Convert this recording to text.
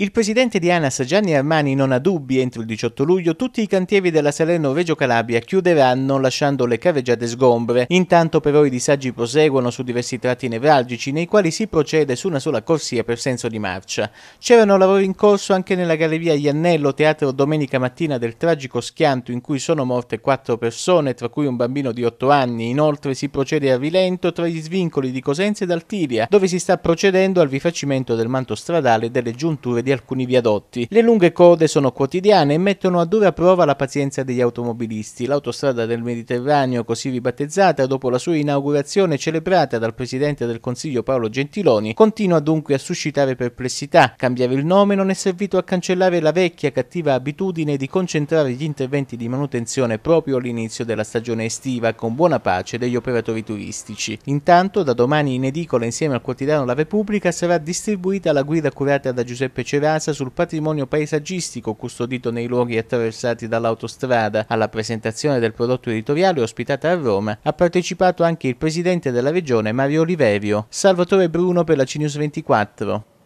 Il presidente di Anas Gianni Armani non ha dubbi, entro il 18 luglio tutti i cantieri della Salerno-Reggio Calabria chiuderanno lasciando le carreggiate sgombre. Intanto però i disagi proseguono su diversi tratti nevralgici nei quali si procede su una sola corsia per senso di marcia. C'erano lavori in corso anche nella galleria Iannello, teatro domenica mattina del tragico schianto in cui sono morte quattro persone, tra cui un bambino di 8 anni. Inoltre si procede a rilento tra gli svincoli di Cosenza ed Altiria, dove si sta procedendo al rifacimento del manto stradale e delle giunture di di alcuni viadotti. Le lunghe code sono quotidiane e mettono a dura prova la pazienza degli automobilisti. L'autostrada del Mediterraneo, così ribattezzata dopo la sua inaugurazione celebrata dal presidente del Consiglio Paolo Gentiloni, continua dunque a suscitare perplessità. Cambiare il nome non è servito a cancellare la vecchia cattiva abitudine di concentrare gli interventi di manutenzione proprio all'inizio della stagione estiva, con buona pace degli operatori turistici. Intanto, da domani in edicola insieme al quotidiano La Repubblica sarà distribuita la guida curata da Giuseppe Cervini rasa sul patrimonio paesaggistico custodito nei luoghi attraversati dall'autostrada. Alla presentazione del prodotto editoriale ospitata a Roma ha partecipato anche il presidente della regione Mario Oliverio. Salvatore Bruno per la CNews 24.